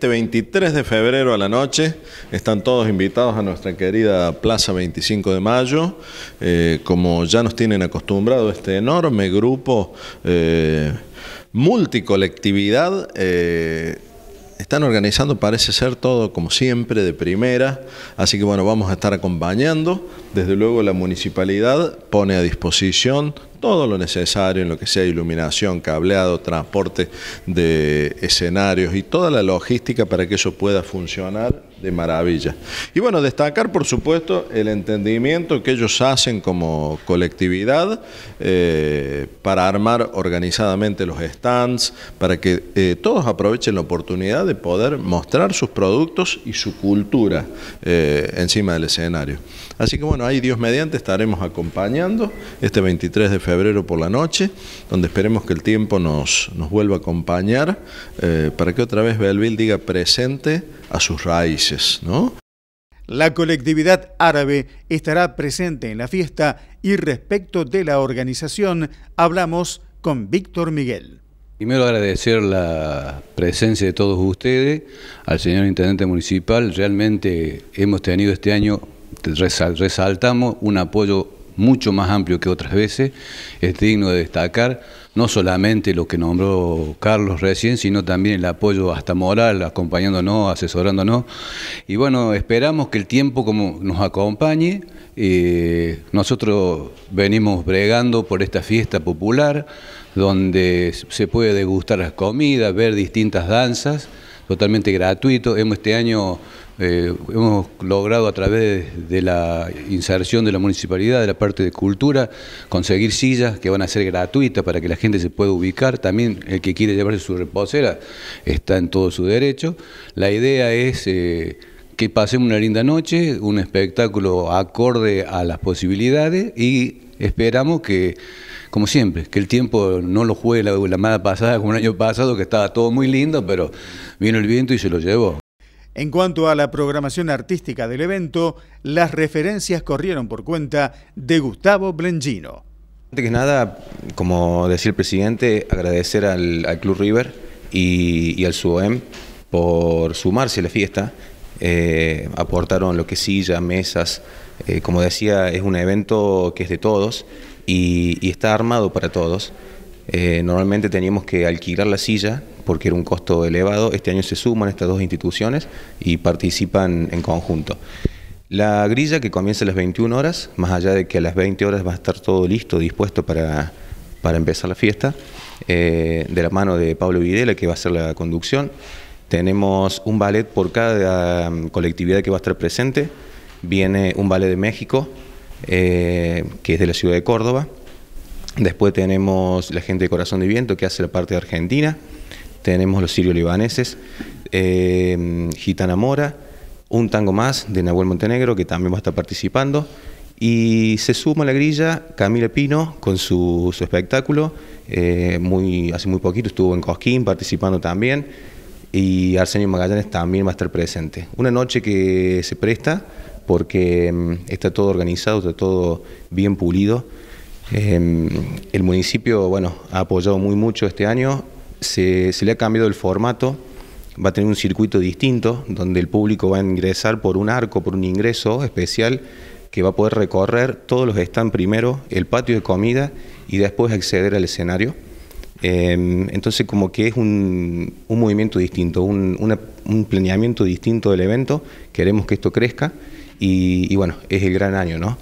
Este 23 de febrero a la noche están todos invitados a nuestra querida Plaza 25 de Mayo, eh, como ya nos tienen acostumbrado este enorme grupo eh, multicolectividad. Eh, están organizando, parece ser todo como siempre, de primera, así que bueno, vamos a estar acompañando. Desde luego la municipalidad pone a disposición todo lo necesario en lo que sea iluminación, cableado, transporte de escenarios y toda la logística para que eso pueda funcionar de maravilla. Y bueno, destacar por supuesto el entendimiento que ellos hacen como colectividad eh, para armar organizadamente los stands, para que eh, todos aprovechen la oportunidad de poder mostrar sus productos y su cultura eh, encima del escenario. Así que bueno, ahí Dios mediante estaremos acompañando este 23 de febrero febrero por la noche, donde esperemos que el tiempo nos, nos vuelva a acompañar eh, para que otra vez Belville diga presente a sus raíces. ¿no? La colectividad árabe estará presente en la fiesta y respecto de la organización hablamos con Víctor Miguel. Primero agradecer la presencia de todos ustedes, al señor Intendente Municipal. Realmente hemos tenido este año, resaltamos, un apoyo mucho más amplio que otras veces, es digno de destacar no solamente lo que nombró Carlos recién, sino también el apoyo hasta moral, acompañándonos, asesorándonos. Y bueno, esperamos que el tiempo como nos acompañe. Eh, nosotros venimos bregando por esta fiesta popular, donde se puede degustar las comidas, ver distintas danzas totalmente gratuito. Hemos este año eh, hemos logrado a través de, la inserción de la municipalidad, de la parte de cultura, conseguir sillas que van a ser gratuitas para que la gente se pueda ubicar. También el que quiere llevarse su reposera está en todo su derecho. La idea es eh, que pasemos una linda noche, un espectáculo acorde a las posibilidades y esperamos que como siempre, que el tiempo no lo juegue la, la pasada como el año pasado, que estaba todo muy lindo, pero vino el viento y se lo llevó. En cuanto a la programación artística del evento, las referencias corrieron por cuenta de Gustavo Blengino. Antes que nada, como decía el presidente, agradecer al, Club River y, al SUEM por sumarse a la fiesta. Eh, aportaron lo que silla, mesas. Eh, como decía, es un evento que es de todos y, está armado para todos. Eh, normalmente teníamos que alquilar la silla porque era un costo elevado. Este año se suman estas dos instituciones y participan en conjunto. La grilla que comienza a las 21 horas, más allá de que a las 20 horas va a estar todo listo, dispuesto para, empezar la fiesta, eh, de la mano de Pablo Videla, que va a hacer la conducción. Tenemos un ballet por cada um, colectividad que va a estar presente. Viene un ballet de México, eh, que es de la ciudad de Córdoba. Después tenemos la gente de Corazón de Viento, que hace la parte de Argentina. Tenemos los sirios libaneses, eh, Gitana Mora, un tango más de Nahuel Montenegro, que también va a estar participando. Y se suma a la grilla Camila Pino con su, su espectáculo. Eh, muy, hace muy poquito estuvo en Cosquín participando también y Arsenio Magallanes también va a estar presente. Una noche que se presta porque mm, está todo organizado, está todo bien pulido. Em, el municipio, bueno, ha apoyado muy mucho este año, se, le ha cambiado el formato, va a tener un circuito distinto, donde el público va a ingresar por un arco, por un ingreso especial, que va a poder recorrer todos los están primero, el patio de comida y después acceder al escenario. Em, entonces como que es un, movimiento distinto, un, planeamiento distinto del evento, queremos que esto crezca y, y bueno, es el gran año, ¿no?